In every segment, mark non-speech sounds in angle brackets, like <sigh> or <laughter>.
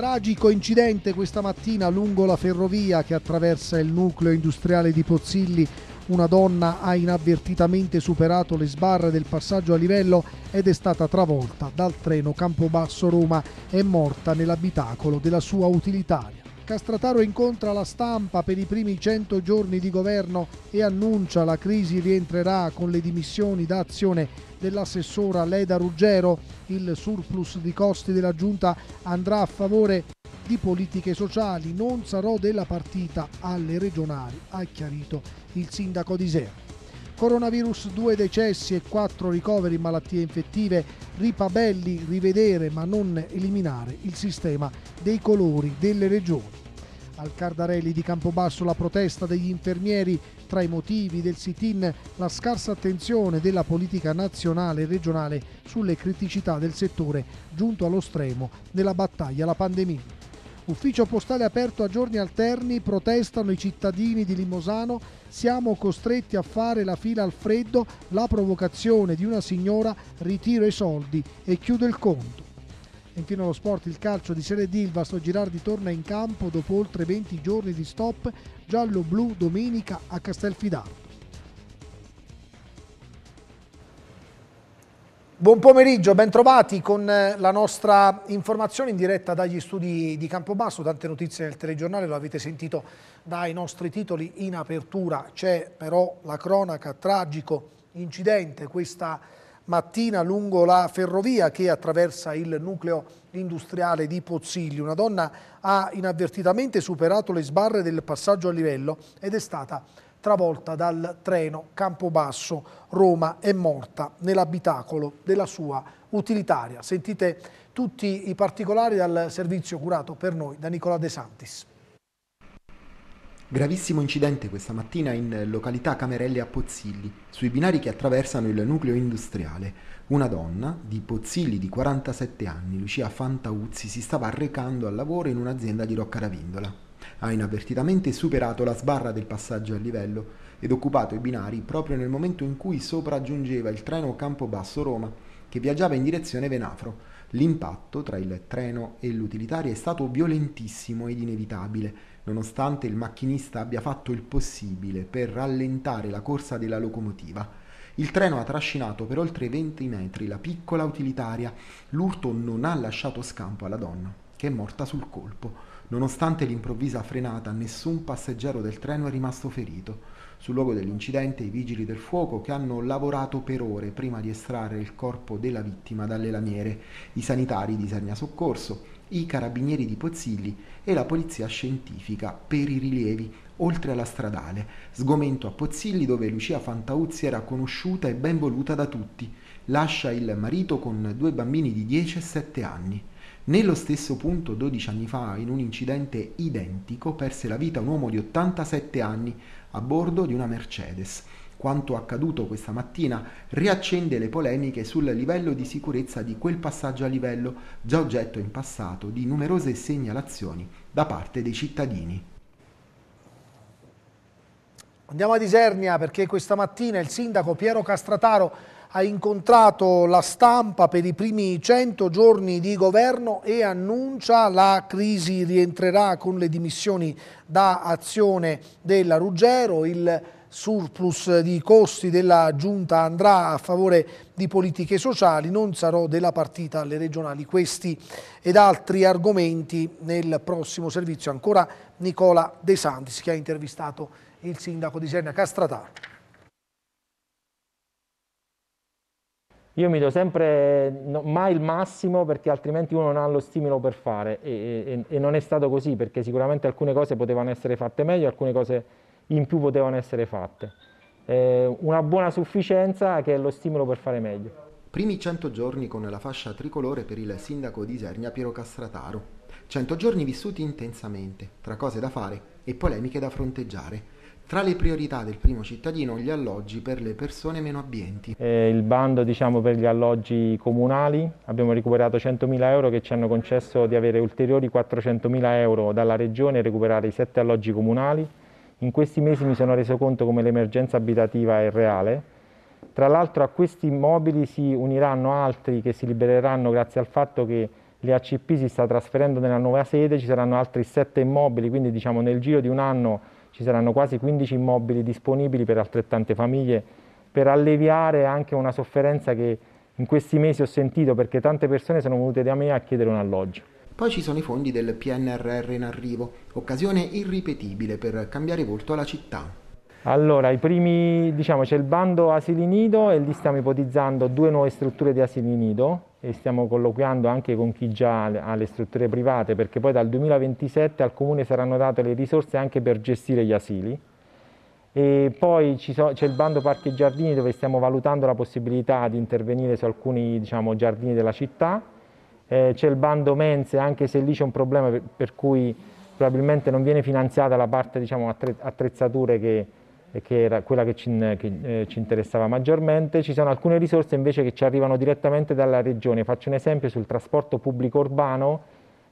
Tragico incidente questa mattina lungo la ferrovia che attraversa il nucleo industriale di Pozzilli. Una donna ha inavvertitamente superato le sbarre del passaggio a livello ed è stata travolta dal treno Campobasso Roma e morta nell'abitacolo della sua utilitaria. Castrataro incontra la stampa per i primi 100 giorni di governo e annuncia la crisi rientrerà con le dimissioni da azione dell'assessora Leda Ruggero. Il surplus di costi della giunta andrà a favore di politiche sociali. Non sarò della partita alle regionali, ha chiarito il sindaco di Sera coronavirus due decessi e quattro ricoveri malattie infettive, Ripabelli rivedere ma non eliminare il sistema dei colori delle regioni. Al Cardarelli di Campobasso la protesta degli infermieri, tra i motivi del sit-in la scarsa attenzione della politica nazionale e regionale sulle criticità del settore giunto allo stremo nella battaglia alla pandemia. Ufficio postale aperto a giorni alterni, protestano i cittadini di Limosano, siamo costretti a fare la fila al freddo, la provocazione di una signora, ritiro i soldi e chiudo il conto. E infine lo sport, il calcio di Serie D, il Vasto Girardi torna in campo dopo oltre 20 giorni di stop giallo-blu domenica a Castelfidardo. Buon pomeriggio, bentrovati con eh, la nostra informazione in diretta dagli studi di Campobasso, tante notizie nel telegiornale, lo avete sentito dai nostri titoli in apertura, c'è però la cronaca, tragico incidente, questa mattina lungo la ferrovia che attraversa il nucleo industriale di Pozzigli. Una donna ha inavvertitamente superato le sbarre del passaggio a livello ed è stata travolta dal treno Campobasso Roma è morta nell'abitacolo della sua utilitaria. Sentite tutti i particolari dal servizio curato per noi da Nicola De Santis. Gravissimo incidente questa mattina in località Camerelle a Pozzilli, sui binari che attraversano il nucleo industriale. Una donna di Pozzilli di 47 anni, Lucia Fantauzzi, si stava recando al lavoro in un'azienda di Rocca Ravindola. Ha inavvertitamente superato la sbarra del passaggio a livello ed occupato i binari proprio nel momento in cui sopraggiungeva il treno Campobasso Roma che viaggiava in direzione Venafro. L'impatto tra il treno e l'utilitaria è stato violentissimo ed inevitabile nonostante il macchinista abbia fatto il possibile per rallentare la corsa della locomotiva. Il treno ha trascinato per oltre 20 metri la piccola utilitaria. L'urto non ha lasciato scampo alla donna, che è morta sul colpo. Nonostante l'improvvisa frenata, nessun passeggero del treno è rimasto ferito. Sul luogo dell'incidente i vigili del fuoco che hanno lavorato per ore prima di estrarre il corpo della vittima dalle lamiere, i sanitari di Sernia Soccorso, i carabinieri di Pozzilli e la polizia scientifica per i rilievi oltre alla stradale, sgomento a Pozzilli dove Lucia Fantauzzi era conosciuta e ben voluta da tutti. Lascia il marito con due bambini di 10 e 7 anni. Nello stesso punto, 12 anni fa, in un incidente identico, perse la vita un uomo di 87 anni a bordo di una Mercedes. Quanto accaduto questa mattina riaccende le polemiche sul livello di sicurezza di quel passaggio a livello, già oggetto in passato di numerose segnalazioni da parte dei cittadini. Andiamo a Isernia perché questa mattina il sindaco Piero Castrataro ha incontrato la stampa per i primi 100 giorni di governo e annuncia la crisi rientrerà con le dimissioni da azione della Ruggero. Il surplus di costi della giunta andrà a favore di politiche sociali, non sarò della partita alle regionali. Questi ed altri argomenti nel prossimo servizio. Ancora Nicola De Santis che ha intervistato il sindaco di Serna Castratà. Io mi do sempre no, mai il massimo perché altrimenti uno non ha lo stimolo per fare e, e, e non è stato così perché sicuramente alcune cose potevano essere fatte meglio, alcune cose in più potevano essere fatte. Eh, una buona sufficienza che è lo stimolo per fare meglio. Primi 100 giorni con la fascia tricolore per il sindaco di Isernia Piero Castrataro. 100 giorni vissuti intensamente, tra cose da fare e polemiche da fronteggiare. Tra le priorità del primo cittadino gli alloggi per le persone meno abbienti. Eh, il bando diciamo, per gli alloggi comunali, abbiamo recuperato 100.000 euro che ci hanno concesso di avere ulteriori 400.000 euro dalla regione e recuperare i sette alloggi comunali. In questi mesi mi sono reso conto come l'emergenza abitativa è reale. Tra l'altro a questi immobili si uniranno altri che si libereranno grazie al fatto che l'EACP si sta trasferendo nella nuova sede, ci saranno altri sette immobili, quindi diciamo nel giro di un anno ci saranno quasi 15 immobili disponibili per altrettante famiglie per alleviare anche una sofferenza che in questi mesi ho sentito perché tante persone sono venute da me a chiedere un alloggio. Poi ci sono i fondi del PNRR in arrivo, occasione irripetibile per cambiare volto alla città. Allora, i primi, diciamo, c'è il bando asili nido e lì stiamo ipotizzando due nuove strutture di asili nido e stiamo colloquiando anche con chi già ha le strutture private perché poi dal 2027 al comune saranno date le risorse anche per gestire gli asili. E poi c'è il bando Parchi e Giardini dove stiamo valutando la possibilità di intervenire su alcuni diciamo, giardini della città eh, c'è il bando mense, anche se lì c'è un problema per, per, cui probabilmente non viene finanziata la parte diciamo, attre, attrezzature che, che, era quella che, ci, che eh, ci interessava maggiormente. Ci sono alcune risorse invece che ci arrivano direttamente dalla regione. Faccio un esempio sul trasporto pubblico urbano,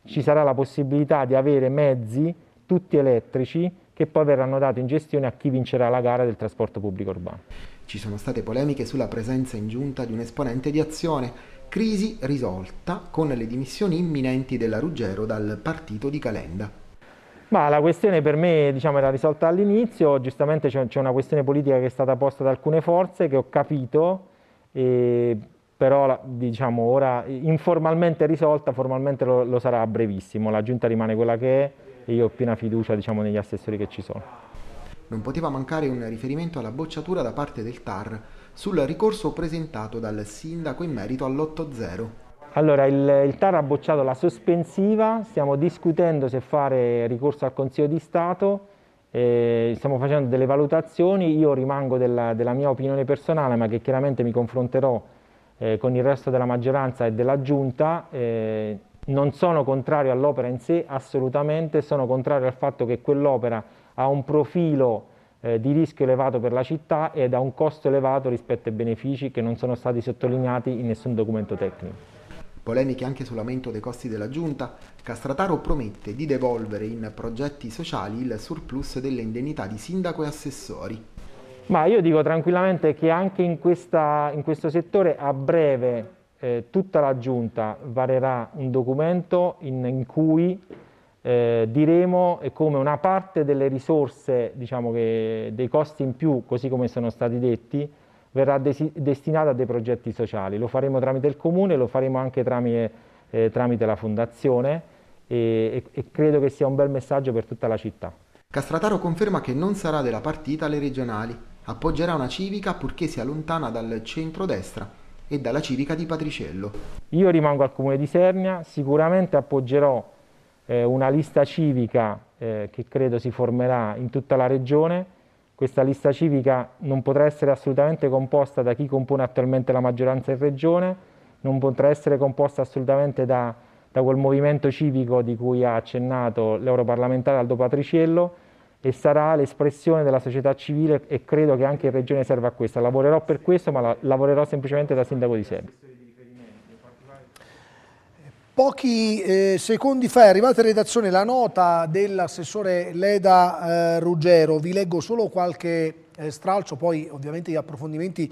ci sarà la possibilità di avere mezzi tutti elettrici che poi verranno dati in gestione a chi vincerà la gara del trasporto pubblico urbano. Ci sono state polemiche sulla presenza in giunta di un esponente di azione crisi risolta con le dimissioni imminenti della Ruggero dal partito di Calenda. Ma la questione per me diciamo, era risolta all'inizio, giustamente c'è una questione politica che è stata posta da alcune forze che ho capito, però diciamo, ora informalmente risolta, formalmente lo, lo, sarà a brevissimo, la giunta rimane quella che è e io ho piena fiducia diciamo, negli assessori che ci sono. Non poteva mancare un riferimento alla bocciatura da parte del TAR sul ricorso presentato dal sindaco in merito all'8-0. Allora, il, il TAR ha bocciato la sospensiva, stiamo discutendo se fare ricorso al Consiglio di Stato, eh, stiamo facendo delle valutazioni, io rimango della, della, mia opinione personale, ma che chiaramente mi confronterò eh, con il resto della maggioranza e della Giunta. Eh, non sono contrario all'opera in sé, assolutamente, sono contrario al fatto che quell'opera ha un profilo eh, di rischio elevato per la città ed a un costo elevato rispetto ai benefici che non sono stati sottolineati in nessun documento tecnico. Polemiche anche sull'aumento dei costi della giunta, Castrataro promette di devolvere in progetti sociali il surplus delle indennità di sindaco e assessori. Ma io dico tranquillamente che anche in, questa, in questo settore a breve eh, tutta la giunta varerà un documento in, in cui eh, diremo eh, come una parte delle risorse, diciamo che dei costi in più, così come sono stati detti, verrà destinata a dei progetti sociali. Lo faremo tramite il comune, lo faremo anche tramite, eh, tramite la fondazione e, e credo che sia un bel messaggio per tutta la città. Castrataro conferma che non sarà della partita alle regionali, appoggerà una civica purché sia lontana dal centrodestra e dalla civica di Patriciello. Io rimango al comune di Sernia, sicuramente appoggerò eh, una lista civica eh, che credo si formerà in tutta la regione. Questa lista civica non potrà essere assolutamente composta da chi compone attualmente la maggioranza in regione, non potrà essere composta assolutamente da, da quel movimento civico di cui ha accennato l'europarlamentare Aldo Patriciello, e sarà l'espressione della società civile e credo che anche in Regione serva a questo. Lavorerò per questo, ma la, lavorerò semplicemente da sindaco di Serbia. Pochi eh, secondi fa è arrivata in redazione la nota dell'assessore Leda eh, Ruggero, vi leggo solo qualche eh, stralcio, poi ovviamente gli approfondimenti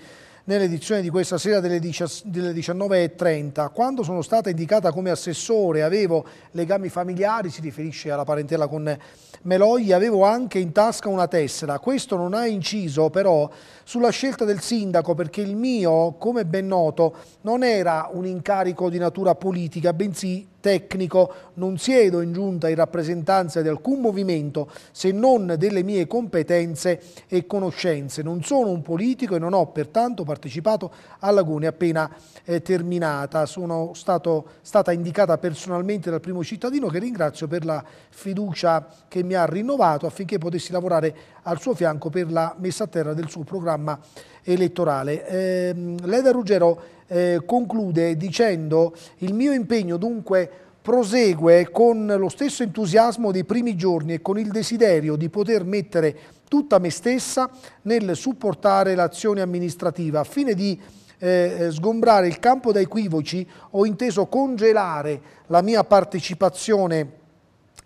nell'edizione di questa sera delle 19.30. Quando sono stata indicata come assessore avevo legami familiari, si riferisce alla parentela con Melogli, avevo anche in tasca una tessera. Questo non ha inciso però sulla scelta del sindaco perché il mio, come ben noto, non era un incarico di natura politica, bensì tecnico. Non siedo in giunta in rappresentanza di alcun movimento se non delle mie competenze e conoscenze. Non sono un politico e non ho pertanto partecipato partecipato a Lagune appena eh, terminata. Sono stato, stata indicata personalmente dal primo cittadino che ringrazio per la fiducia che mi ha rinnovato affinché potessi lavorare al suo fianco per la messa a terra del suo programma elettorale. Eh, Leda Ruggero eh, conclude dicendo il mio impegno dunque prosegue con lo stesso entusiasmo dei primi giorni e con il desiderio di poter mettere tutta me stessa nel supportare l'azione amministrativa a fine di eh, eh sgombrare il campo da equivoci ho inteso congelare la mia partecipazione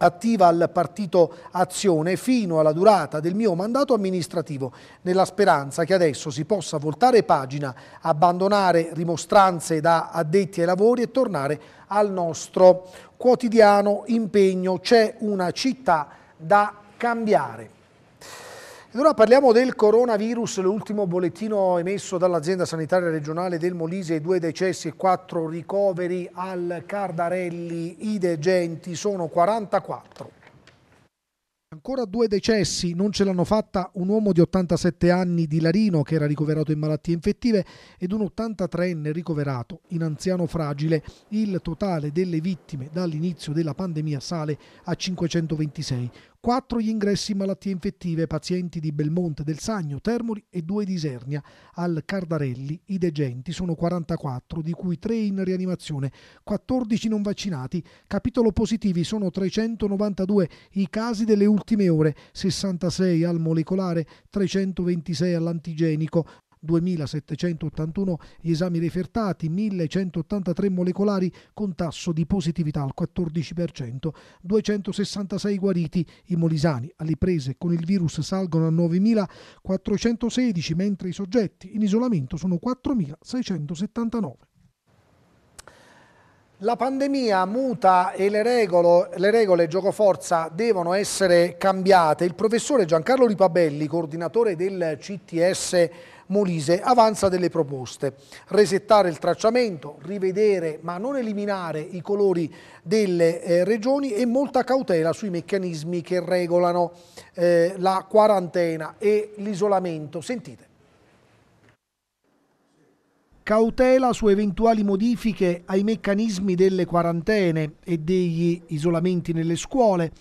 attiva al partito Azione fino alla durata del mio mandato amministrativo, nella speranza che adesso si possa voltare pagina, abbandonare rimostranze da addetti ai lavori e tornare al nostro quotidiano impegno. C'è una città da cambiare ora parliamo del coronavirus, l'ultimo bollettino emesso dall'azienda sanitaria regionale del Molise, due decessi e quattro ricoveri al Cardarelli, i degenti sono 44. Ancora due decessi, non ce l'hanno fatta un uomo di 87 anni di Larino che era ricoverato in malattie infettive ed un 83enne ricoverato in anziano fragile. Il totale delle vittime dall'inizio della pandemia sale a 526. 4 gli ingressi in malattie infettive, pazienti di Belmonte, del Sagno, Termoli e 2 di Isernia. Al Cardarelli i degenti sono 44, di cui 3 in rianimazione, 14 non vaccinati. Capitolo positivi sono 392 i casi delle ultime ore, 66 al molecolare, 326 all'antigenico, 2781 gli esami refertati, 1183 molecolari con tasso di positività al 14%, 266 guariti, i molisani alle prese con il virus salgono a 9416 mentre i soggetti in isolamento sono 4679. La pandemia muta e le, regolo, le regole giocoforza devono essere cambiate. Il professore Giancarlo Ripabelli, coordinatore del CTS Molise avanza delle proposte. Resettare il tracciamento, rivedere ma non eliminare i colori delle eh, regioni e molta cautela sui meccanismi che regolano eh, la quarantena e l'isolamento. Sentite cautela su eventuali modifiche ai meccanismi delle quarantene e degli isolamenti nelle scuole,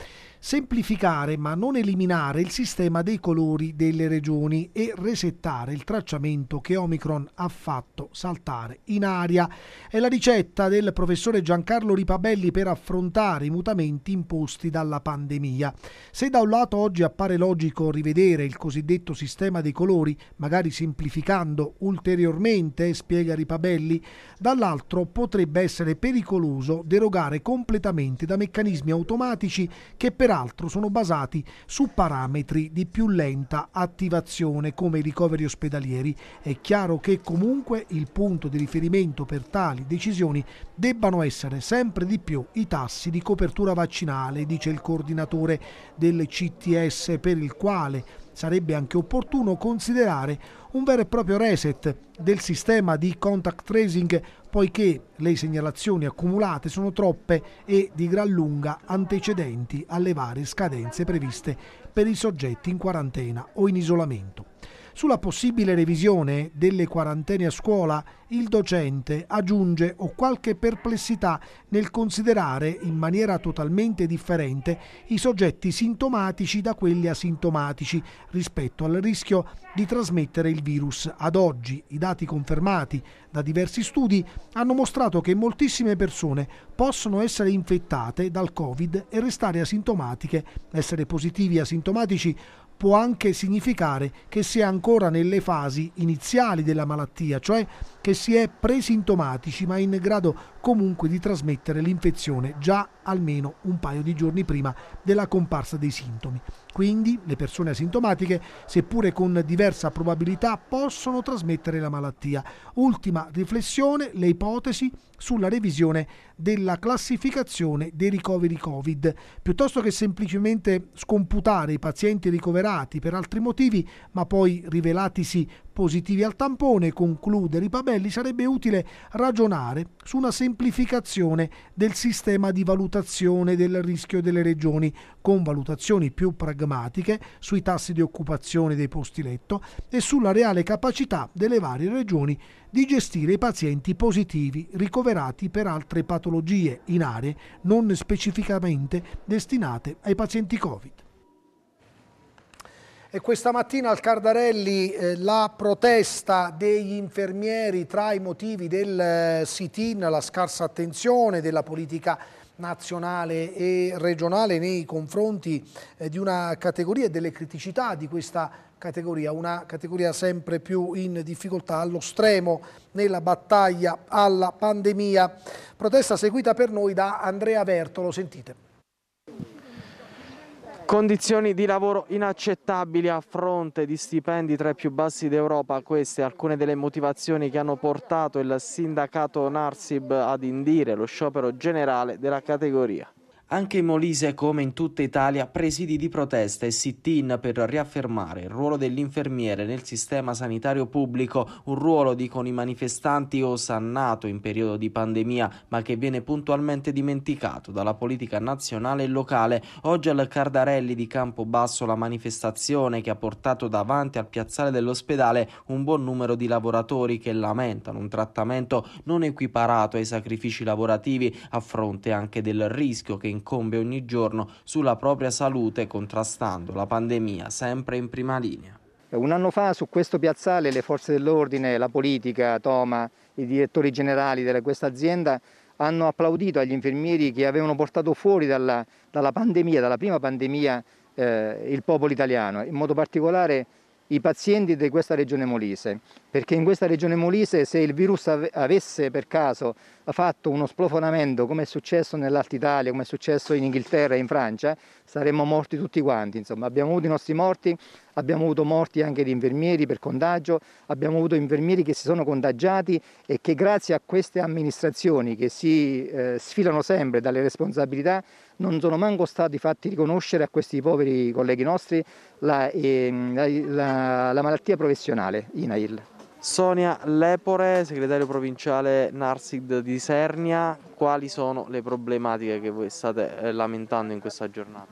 semplificare ma non eliminare il sistema dei colori delle regioni e resettare il tracciamento che Omicron ha fatto saltare in aria. È la ricetta del professore Giancarlo Ripabelli per affrontare i mutamenti imposti dalla pandemia. Se da un lato oggi appare logico rivedere il cosiddetto sistema dei colori, magari semplificando ulteriormente, spiega Ripabelli, dall'altro potrebbe essere pericoloso derogare completamente da meccanismi automatici che per peraltro sono basati su parametri di più lenta attivazione come i ricoveri ospedalieri. È chiaro che comunque il punto di riferimento per tali decisioni debbano essere sempre di più i tassi di copertura vaccinale, dice il coordinatore del CTS, per il quale sarebbe anche opportuno considerare un vero e proprio reset del sistema di contact tracing poiché le segnalazioni accumulate sono troppe e di gran lunga antecedenti alle varie scadenze previste per i soggetti in quarantena o in isolamento. Sulla possibile revisione delle quarantene a scuola, il docente aggiunge ho qualche perplessità nel considerare in maniera totalmente differente i soggetti sintomatici da quelli asintomatici rispetto al rischio di trasmettere il virus. Ad oggi i dati confermati da diversi studi hanno mostrato che moltissime persone possono essere infettate dal Covid e restare asintomatiche. Essere positivi asintomatici può anche significare che si è ancora nelle fasi iniziali della malattia, cioè che si è presintomatici ma in grado comunque di trasmettere l'infezione già almeno un paio di giorni prima della comparsa dei sintomi. Quindi le persone asintomatiche, seppure con diversa probabilità, possono trasmettere la malattia. Ultima riflessione, le ipotesi sulla revisione della classificazione dei ricoveri Covid. Piuttosto che semplicemente scomputare i pazienti ricoverati per altri motivi, ma poi rivelatisi positivi al tampone, conclude Ripabelli, sarebbe utile ragionare su una semplificazione del sistema di valutazione del rischio delle regioni, con valutazioni più pragmatiche sui tassi di occupazione dei posti letto e sulla reale capacità delle varie regioni di gestire i pazienti positivi ricoverati per altre patologie in aree non specificamente destinate ai pazienti Covid. E questa mattina al Cardarelli eh, la protesta degli infermieri tra i motivi del eh, sit-in, la scarsa attenzione della politica nazionale e regionale nei confronti eh, di una categoria e delle criticità di questa categoria, una categoria sempre più in difficoltà allo stremo nella battaglia alla pandemia. Protesta seguita per noi da Andrea Vertolo, sentite. Condizioni di lavoro inaccettabili a fronte di stipendi tra i più bassi d'Europa, queste alcune delle motivazioni che hanno portato il sindacato Narsib ad indire lo sciopero generale della categoria. Anche in Molise, come in tutta Italia, presidi di protesta e sit-in per riaffermare il ruolo dell'infermiere nel sistema sanitario pubblico, un ruolo, dicono i manifestanti, osannato in periodo di pandemia, ma che viene puntualmente dimenticato dalla politica nazionale e locale. Oggi al Cardarelli di Campobasso la manifestazione che ha portato davanti al piazzale dell'ospedale un buon numero di lavoratori che lamentano un trattamento non equiparato ai sacrifici lavorativi a fronte anche del rischio che in incombe ogni giorno sulla propria salute contrastando la pandemia sempre in prima linea. Un anno fa su questo piazzale le forze dell'ordine, la politica, Toma, i direttori generali di questa azienda hanno applaudito agli infermieri che avevano portato fuori dalla, dalla pandemia, dalla prima pandemia, eh, il popolo italiano, in modo particolare i pazienti di questa regione molise perché in questa regione molise se il virus ave avesse per caso fatto uno splofonamento come è successo nell'Alta Italia, come è successo in Inghilterra e in Francia, saremmo morti tutti quanti. Insomma, abbiamo avuto i nostri morti, abbiamo avuto morti anche di infermieri per contagio, abbiamo avuto infermieri che si sono contagiati e che grazie a queste amministrazioni che si eh, sfilano sempre dalle responsabilità non sono manco stati fatti riconoscere a questi poveri colleghi nostri la, eh, la, la, la malattia professionale, INAIL. Sonia Lepore, segretario provinciale Narsid di Sernia, quali sono le problematiche che voi state eh, lamentando in questa giornata?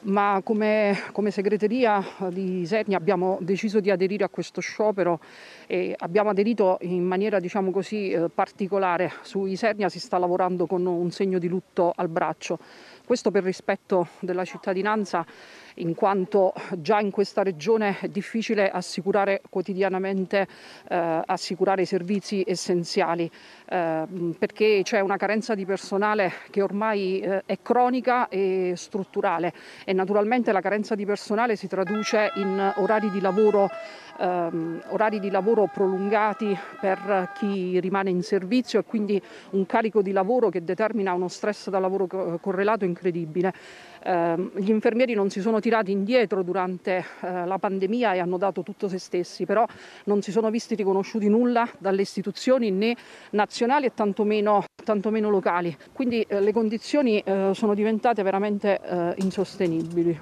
Ma come, come, segreteria eh, di Sernia abbiamo deciso di aderire a questo sciopero e abbiamo aderito in maniera diciamo così eh, particolare. Su Isernia si sta lavorando con un segno di lutto al braccio. Questo per rispetto della cittadinanza in quanto già in questa regione è difficile assicurare quotidianamente eh, assicurare i servizi essenziali eh, perché c'è una carenza di personale che ormai eh, è cronica e strutturale e naturalmente la carenza di personale si traduce in orari di lavoro, ehm, orari di lavoro prolungati per chi rimane in servizio e quindi un carico di lavoro che determina uno stress da lavoro correlato incredibile. Ehm, gli infermieri non si sono tirati indietro durante eh, la pandemia e hanno dato tutto se stessi, però non si sono visti riconosciuti nulla dalle istituzioni né nazionali e tantomeno, tantomeno locali. Quindi eh, le condizioni eh, sono diventate veramente insostenibili.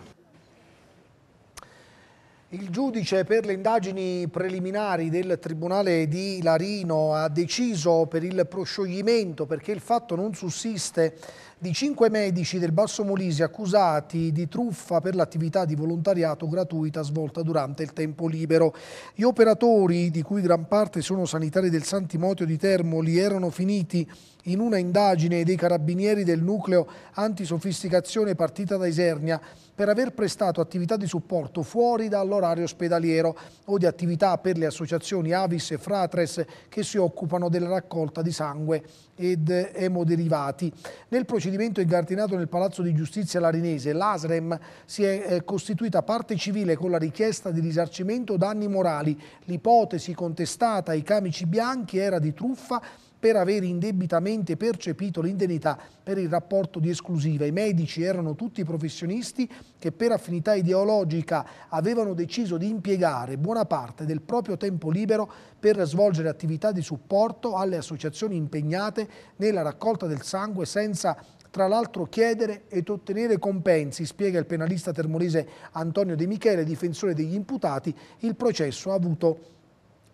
Il giudice per le indagini preliminari del Tribunale di Larino ha deciso per il proscioglimento perché il fatto non sussiste di cinque medici del Basso Molise accusati di truffa per l'attività di volontariato gratuita svolta durante il tempo libero. Gli operatori, di cui gran parte sono sanitari del Santimotio di Termoli, erano finiti in una indagine dei carabinieri del nucleo antisofisticazione partita da Isernia per aver prestato attività di supporto fuori dall'orario ospedaliero o di attività per le associazioni Avis e Fratres che si occupano della raccolta di sangue ed emoderivati. Nel processo procedimento incardinato nel Palazzo di Giustizia Larinese, l'ASREM si è eh, costituita parte civile con la richiesta di risarcimento danni morali. L'ipotesi contestata ai camici bianchi era di truffa per aver indebitamente percepito l'indennità per il rapporto di esclusiva. I medici erano tutti professionisti che per affinità ideologica avevano deciso di impiegare buona parte del proprio tempo libero per svolgere attività di supporto alle associazioni impegnate nella raccolta del sangue senza tra l'altro chiedere ed ottenere compensi, spiega il penalista termolese Antonio De Michele, difensore degli imputati, il processo ha avuto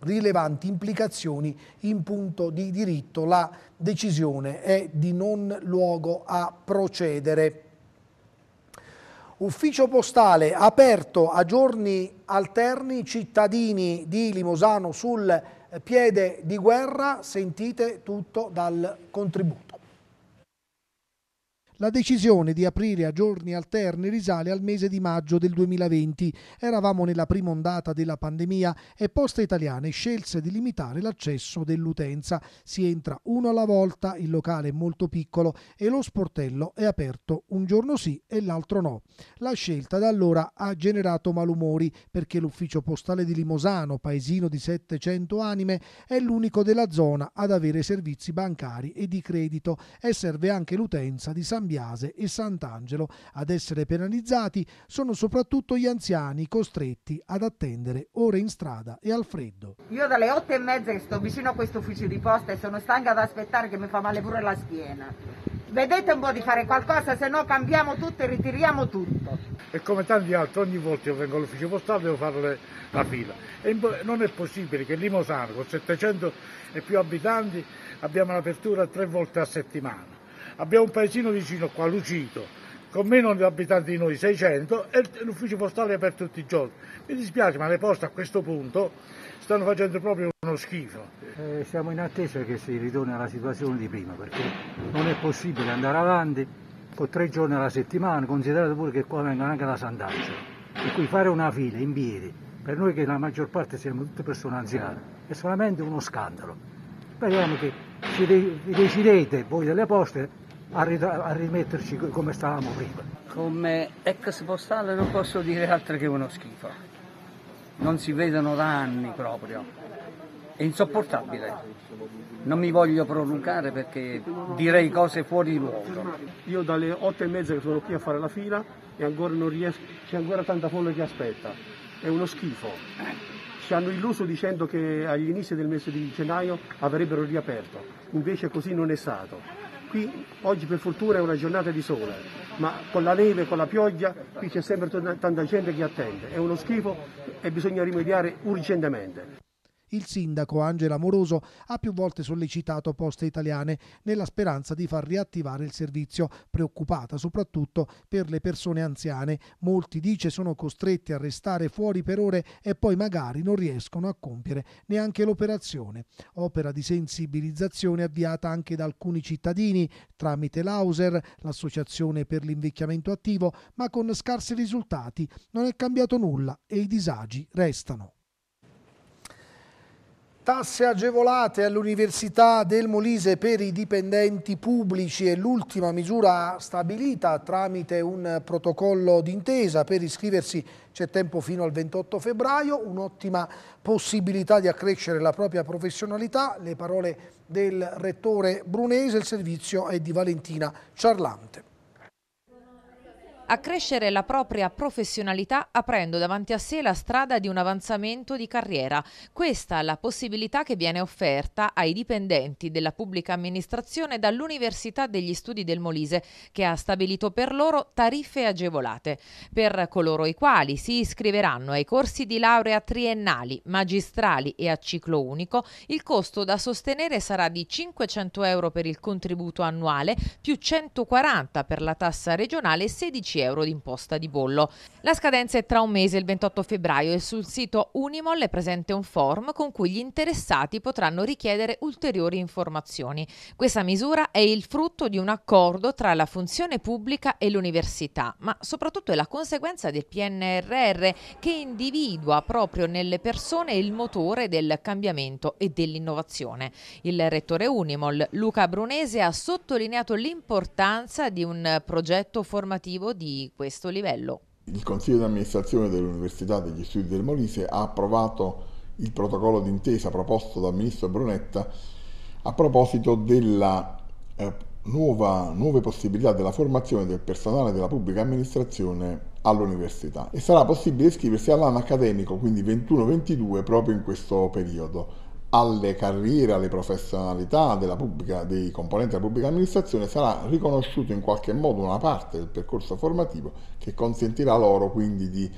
rilevanti implicazioni in punto di diritto. La decisione è di non luogo a procedere. Ufficio postale aperto a giorni alterni, cittadini di Limosano sul piede di guerra, sentite tutto dal contributo. La decisione di aprire a giorni alterni risale al mese di maggio del 2020. Eravamo nella prima ondata della pandemia e Poste Italiane scelse di limitare l'accesso dell'utenza. Si entra uno alla volta, il locale è molto piccolo e lo sportello è aperto un giorno sì e l'altro no. La scelta da allora ha generato malumori perché l'ufficio postale di Limosano, paesino di 700 anime, è l'unico della zona ad avere servizi bancari e di credito e serve anche l'utenza di San Biase e Sant'Angelo. Ad essere penalizzati sono soprattutto gli anziani costretti ad attendere ore in strada e al freddo. Io dalle otto e mezza che sto vicino a questo ufficio di posta e sono stanca ad aspettare che mi fa male pure la schiena vedete un po' di fare qualcosa, se no cambiamo tutto e ritiriamo tutto. E come tanti altri, ogni volta io vengo all'ufficio postale devo fare la fila. E non è possibile che Limosano, con 700 e più abitanti, abbiamo l'apertura tre volte a settimana abbiamo un paesino vicino qua, Lucito, con meno abitanti di noi, 600, e l'ufficio postale è aperto tutti i giorni. Mi dispiace, ma le poste a questo punto stanno facendo proprio uno schifo. Eh, siamo in attesa che si ritorni alla situazione di prima, perché non è possibile andare avanti con tre giorni alla settimana, considerate pure che qua vengono anche da Sant'Angelo, e qui fare una fila in piedi, per noi che la maggior parte siamo tutte persone anziane, è solamente uno scandalo. Speriamo che ci decidete voi delle poste a, a rimetterci come stavamo prima. Come ex postale non posso dire altro che uno schifo. Non si vedono da anni proprio. È insopportabile. Non mi voglio prolungare perché direi cose fuori di luogo. Io dalle otto e mezza che sono qui a fare la fila e ancora non riesco, c'è ancora tanta folla che aspetta. È uno schifo. Ci hanno illuso dicendo che agli inizi del mese di gennaio avrebbero riaperto, invece così non è stato qui oggi per fortuna è una giornata di sole, ma con la neve, con la pioggia, qui c'è sempre tanta gente che attende. È uno schifo e bisogna rimediare urgentemente. Il sindaco Angela Moroso ha più volte sollecitato poste italiane nella speranza di far riattivare il servizio, preoccupata soprattutto per le persone anziane. Molti, dice, sono costretti a restare fuori per ore e poi magari non riescono a compiere neanche l'operazione. Opera di sensibilizzazione avviata anche da alcuni cittadini tramite l'AUSER, l'Associazione per l'invecchiamento attivo, ma con scarsi risultati. Non è cambiato nulla e i disagi restano. Tasse agevolate all'Università del Molise per i dipendenti pubblici è l'ultima misura stabilita tramite un protocollo d'intesa. Per iscriversi c'è tempo fino al 28 febbraio, un'ottima possibilità di accrescere la propria professionalità. Le parole del rettore brunese, il servizio è di Valentina Ciarlante accrescere la propria professionalità aprendo davanti a sé la strada di un avanzamento di carriera. Questa è la possibilità che viene offerta ai dipendenti della pubblica amministrazione dall'Università degli Studi del Molise, che ha stabilito per loro tariffe agevolate. Per coloro i quali si iscriveranno ai corsi di laurea triennali, magistrali e a ciclo unico, il costo da sostenere sarà di 500 euro per il contributo annuale, più 140 per la tassa regionale e 16 15 euro di imposta di bollo. La scadenza è tra un mese, il 28 febbraio, e sul sito Unimol è presente un form con cui gli interessati potranno richiedere ulteriori informazioni. Questa misura è il frutto di un accordo tra la funzione pubblica e l'università, ma soprattutto è la conseguenza del PNRR che individua proprio nelle persone il motore del cambiamento e dell'innovazione. Il rettore Unimol, Luca Brunese, ha sottolineato l'importanza di un progetto formativo di di questo livello. Il Consiglio di amministrazione dell'Università degli Studi del Molise ha approvato il protocollo d'intesa proposto dal ministro Brunetta a proposito della eh, nuove possibilità della formazione del personale della pubblica amministrazione all'università e sarà possibile iscriversi all'anno accademico quindi 21-22 proprio in questo periodo alle carriere, alle professionalità pubblica, dei componenti della pubblica amministrazione sarà riconosciuto in qualche modo una parte del percorso formativo che consentirà loro quindi di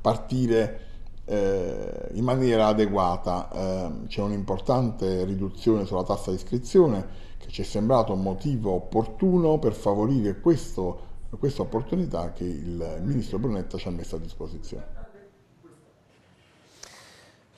partire eh, in maniera adeguata. Eh, c'è un'importante riduzione sulla tassa di iscrizione che ci è sembrato un motivo opportuno per favorire questo, questa opportunità che il ministro Brunetta ci ha messo a disposizione.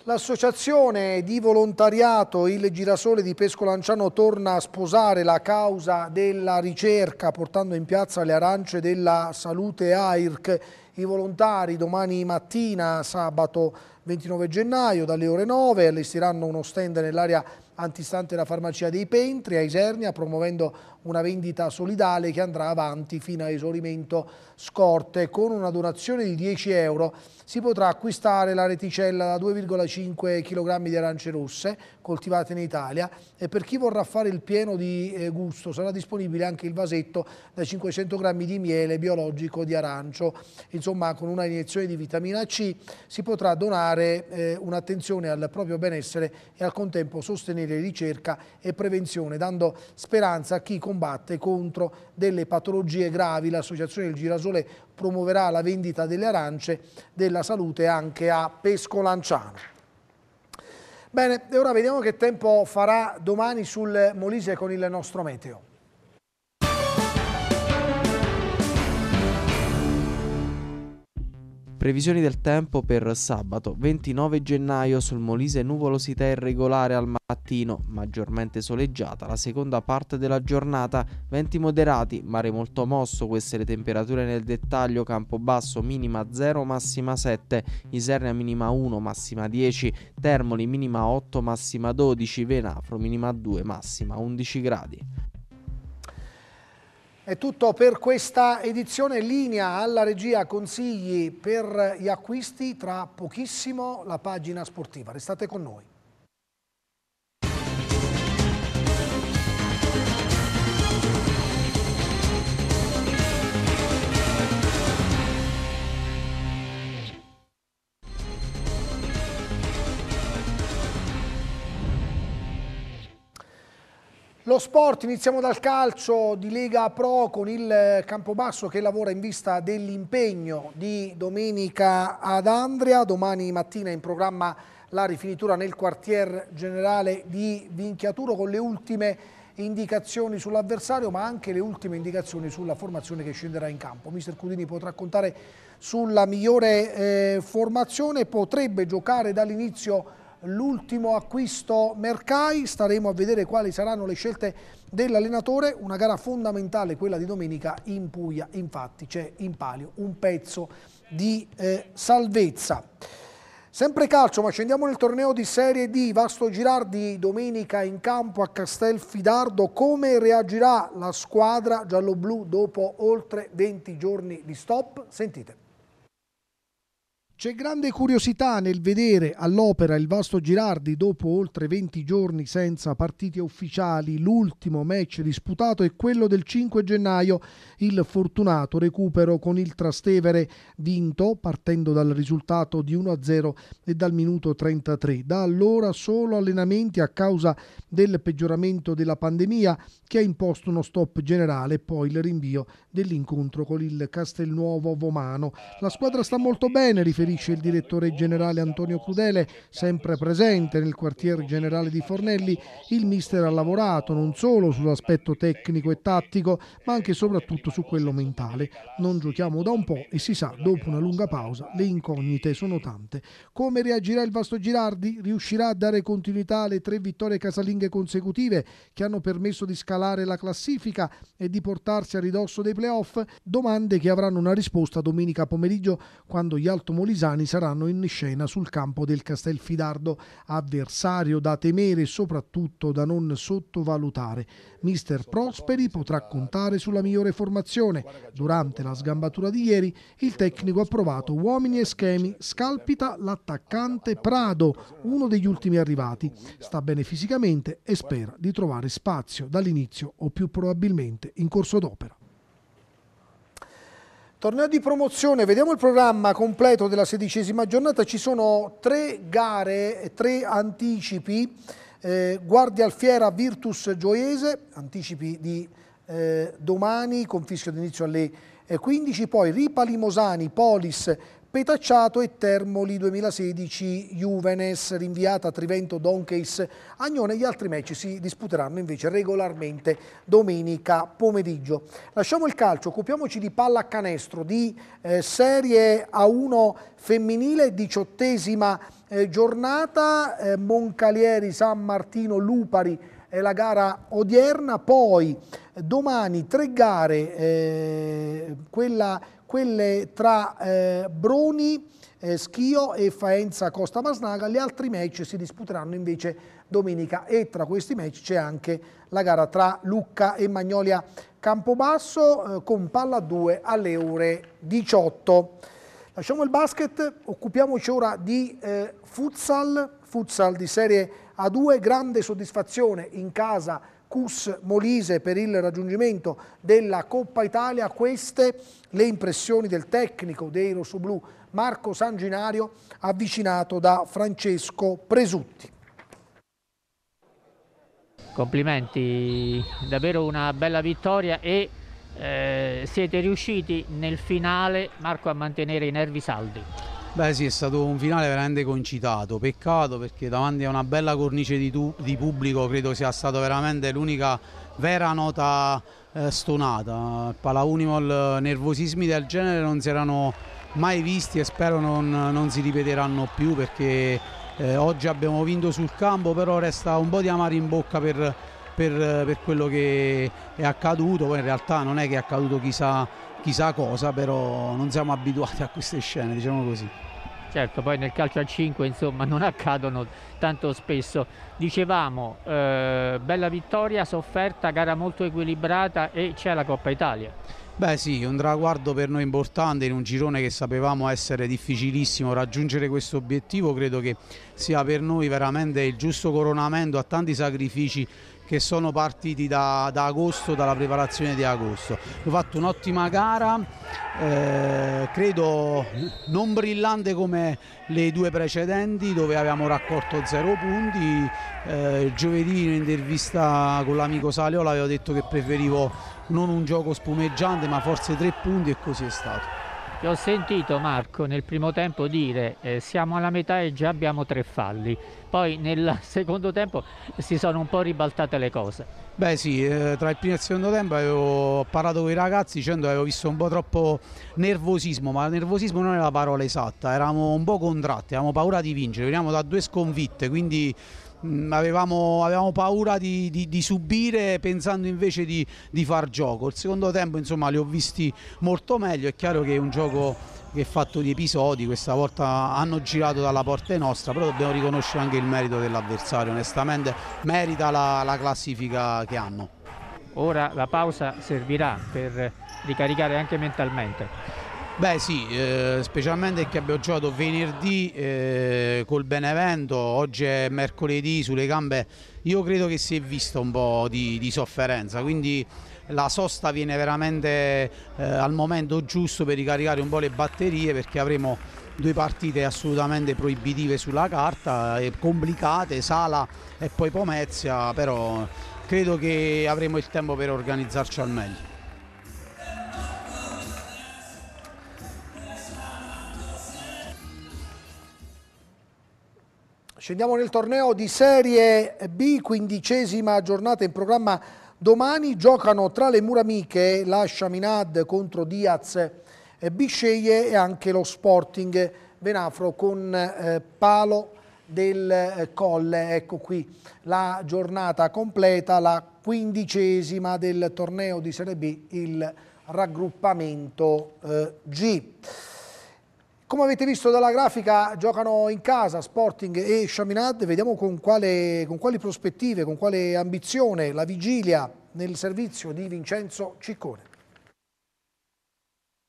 L'associazione di volontariato Il Girasole di Pesco Lanciano torna a sposare la causa della ricerca portando in piazza le arance della salute AIRC. I volontari domani mattina, sabato 29 gennaio, dalle ore 9, allestiranno uno stand nell'area antistante la farmacia dei Pentri a Isernia, promuovendo una vendita solidale che andrà avanti fino a esaurimento scorte. Con una donazione di 10 euro si potrà acquistare la reticella da 2,5 kg di arance rosse, coltivate in Italia e per chi vorrà fare il pieno di eh, gusto sarà disponibile anche il vasetto da 500 grammi di miele biologico di arancio. Insomma con una iniezione di vitamina C si potrà donare eh, un'attenzione al proprio benessere e al contempo sostenere ricerca e prevenzione dando speranza a chi combatte contro delle patologie gravi. L'associazione del girasole promuoverà la vendita delle arance della salute anche a Pescolanciano. Bene, e ora vediamo che tempo farà domani sul Molise con il nostro meteo. Previsioni del tempo per sabato 29 gennaio sul Molise nuvolosità irregolare al mattino, maggiormente soleggiata la seconda parte della giornata, venti moderati, mare molto mosso, queste le temperature nel dettaglio, campo basso minima 0 massima 7, Isernia minima 1 massima 10, Termoli minima 8 massima 12, Venafro minima 2 massima 11 gradi. È tutto per questa edizione, linea alla regia consigli per gli acquisti, tra pochissimo la pagina sportiva. Restate con noi. Lo sport, iniziamo dal calcio di Lega Pro con il eh, Campobasso che lavora in vista dell'impegno di domenica ad Andria. Domani mattina in programma la rifinitura nel quartier generale di Vinchiaturo con le ultime indicazioni sull'avversario ma anche le ultime indicazioni sulla formazione che scenderà in campo. Mister Cudini potrà contare sulla migliore eh, formazione, potrebbe giocare dall'inizio l'ultimo acquisto Mercai, staremo a vedere quali saranno le scelte dell'allenatore, una gara fondamentale quella di domenica in Puglia, infatti c'è in palio un pezzo di eh, salvezza. Sempre calcio, ma scendiamo nel torneo di Serie D, Vasto Girardi domenica in campo a Castelfidardo, come reagirà la squadra gialloblu dopo oltre 20 giorni di stop? Sentite. C'è grande curiosità nel vedere all'opera il Vasto Girardi dopo oltre 20 giorni senza partite ufficiali. L'ultimo match disputato è quello del 5 gennaio, il fortunato recupero con il Trastevere vinto partendo dal risultato di 1-0 e dal minuto 33. Da allora solo allenamenti a causa di del peggioramento della pandemia che ha imposto uno stop generale e poi il rinvio dell'incontro con il Castelnuovo Vomano. La squadra sta molto bene, riferisce il direttore generale Antonio Crudele, sempre presente nel quartier generale di Fornelli. Il mister ha lavorato non solo sull'aspetto tecnico e tattico, ma anche e soprattutto su quello mentale. Non giochiamo da un po' e si sa, dopo una lunga pausa, le incognite sono tante. Come reagirà il Vasto Girardi? Riuscirà a dare continuità alle tre vittorie casalinghe vincite consecutive che hanno permesso di scalare la classifica e di portarsi a ridosso dei playoff, domande che avranno una risposta domenica pomeriggio quando gli altomolisani saranno in scena sul campo del Castelfidardo, avversario da temere e soprattutto da non sottovalutare. Mister Prosperi potrà contare sulla migliore formazione. Durante la sgambatura di ieri il tecnico ha provato uomini e schemi, scalpita l'attaccante Prado, uno degli ultimi arrivati. Sta bene fisicamente e spera di trovare spazio dall'inizio o più probabilmente in corso d'opera. Torneo di promozione, vediamo il programma completo della sedicesima giornata, ci sono tre gare, tre anticipi, eh, Guardia Alfiera Virtus Gioiese, anticipi di eh, domani, confischio d'inizio alle 15, eh, poi Ripa Limosani, Polis Petacciato e Termoli 2016, Juvenes rinviata a Trivento, Donkeis, Agnone. Gli altri match si disputeranno invece regolarmente domenica pomeriggio. Lasciamo il calcio, occupiamoci di pallacanestro, di eh, Serie A1 femminile, diciottesima eh, giornata, eh, Moncalieri, San Martino, Lupari è eh, la gara odierna, poi eh, domani tre gare, eh, quella quelle tra eh, Broni, eh, Schio e Faenza Costa Masnaga, gli altri match si disputeranno invece domenica e tra questi match c'è anche la gara tra Lucca e Magnolia Campobasso eh, con palla 2 alle ore 18. Lasciamo il basket, occupiamoci ora di eh, futsal, futsal di serie A2, grande soddisfazione in casa Cus Molise per il raggiungimento della Coppa Italia. Queste le impressioni del tecnico dei rossoblù Marco Sanginario avvicinato da Francesco Presutti. Complimenti, davvero una bella vittoria e eh, siete riusciti nel finale, Marco, a mantenere i nervi saldi. Beh sì, è stato un finale veramente concitato, peccato perché davanti a una bella cornice di, tu, di pubblico credo sia stata veramente l'unica vera nota eh, stonata. Pala Unimol eh, nervosismi del genere non si erano mai visti e spero non, non si ripeteranno più perché eh, oggi abbiamo vinto sul campo, però resta un po' di amaro in bocca per, per, per quello che è accaduto, poi in realtà non è che è accaduto chissà chissà cosa, però non siamo abituati a queste scene, diciamo così. Certo, poi nel calcio a 5 insomma <laughs> non accadono tanto spesso. Dicevamo, eh, bella vittoria, sofferta, gara molto equilibrata e c'è la Coppa Italia. Beh sì, un traguardo per noi importante in un girone che sapevamo essere difficilissimo. Raggiungere questo obiettivo credo che sia per noi veramente il giusto coronamento a tanti sacrifici che sono partiti da, da, agosto, dalla preparazione di agosto. Ho fatto un'ottima gara, eh, credo non brillante come le due precedenti dove abbiamo raccolto zero punti. Eh, giovedì in intervista con l'amico Saliola avevo detto che preferivo non un gioco spumeggiante ma forse tre punti e così è stato. Ti ho sentito Marco nel primo tempo dire eh, siamo alla metà e già abbiamo tre falli, poi nel <laughs> secondo tempo si sono un po' ribaltate le cose. Beh sì, eh, tra il primo e il secondo tempo avevo parlato con i ragazzi dicendo che avevo visto un po' troppo nervosismo, ma nervosismo non è la parola esatta, eravamo un po' contratti, avevamo paura di vincere, veniamo da due sconfitte, quindi Mm, avevamo, avevamo paura di, di, di, subire pensando invece di, di far gioco. Il secondo tempo insomma li ho visti molto meglio, è chiaro che è un gioco che è fatto di episodi, questa volta hanno girato dalla parte nostra, però dobbiamo riconoscere anche il merito dell'avversario, onestamente merita la, la classifica che hanno. Ora la pausa servirà per ricaricare anche mentalmente. Beh sì, eh, specialmente che abbiamo giocato venerdì eh, col Benevento, oggi è mercoledì sulle gambe, io credo che si è visto un po' di, di sofferenza, quindi la sosta viene veramente eh, al momento giusto per ricaricare un po' le batterie perché avremo due partite assolutamente proibitive sulla carta, e eh, complicate, Sala e poi Pomezia, però credo che avremo il tempo per organizzarci al meglio. Scendiamo nel torneo di Serie B, quindicesima giornata in programma domani. Giocano tra le muramiche la Chaminade contro Diaz eh, Bisceglie e anche lo Sporting Venafro con eh, Palo del eh, Colle. Ecco qui la giornata completa, la quindicesima del torneo di Serie B, il raggruppamento eh, G. Come avete visto dalla grafica giocano in casa Sporting e Chaminade, vediamo con, quale, con quali prospettive, con quale ambizione la vigilia nel servizio di Vincenzo Ciccone.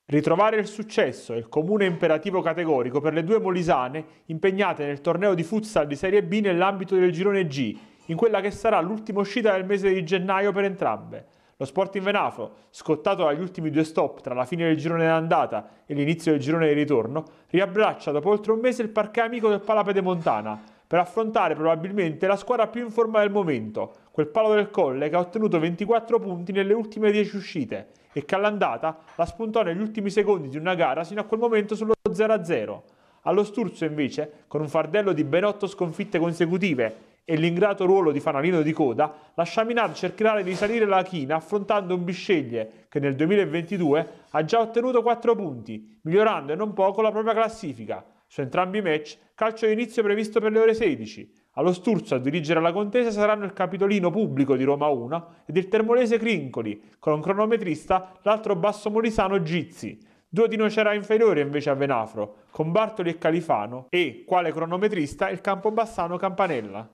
Ritrovare il successo è il comune imperativo categorico per le due molisane impegnate nel torneo di futsal di Serie B nell'ambito del girone G, in quella che sarà l'ultima uscita del mese di gennaio per entrambe. Lo Sporting Venafro, scottato dagli ultimi due stop tra la fine del girone d'andata e l'inizio del girone di ritorno, riabbraccia dopo oltre un mese il parquet amico del Palapede Montana per affrontare probabilmente la squadra più in forma del momento, quel palo del Colle che ha ottenuto 24 punti nelle ultime 10 uscite e che all'andata la spuntò negli ultimi secondi di una gara sino a quel momento sullo 0-0. Allo Sturzo invece, con un fardello di ben 8 sconfitte consecutive e l'ingrato ruolo di fanalino di coda, la Chaminade cercherà di risalire la china affrontando un Bisceglie che nel 2022 ha già ottenuto 4 punti, migliorando e non poco la propria classifica. Su entrambi i match calcio di inizio previsto per le ore 16. Allo Sturzo a dirigere la contesa saranno il capitolino pubblico di Roma 1 ed il termolese Crincoli, con un cronometrista l'altro basso molisano Gizzi. Due di Nocera inferiore invece a Venafro, con Bartoli e Califano e, quale cronometrista, il campobassano Campanella.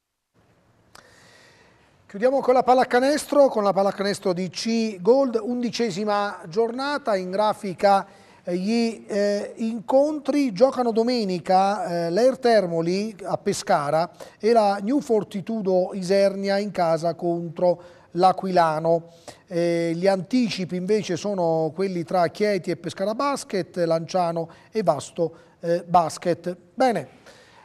Chiudiamo con la pallacanestro, con la pallacanestro di C Gold, undicesima giornata in grafica eh, gli eh, incontri giocano domenica eh, l'Air Termoli a Pescara e la New Fortitudo Isernia in casa contro l'Aquilano. Eh, gli anticipi invece sono quelli tra Chieti e Pescara Basket, Lanciano e Vasto eh, Basket. Bene.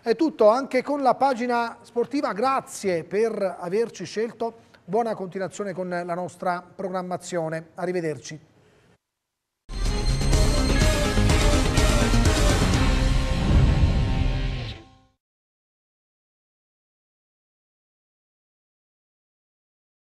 È tutto anche con la pagina sportiva, grazie per averci scelto, buona continuazione con la nostra programmazione, arrivederci.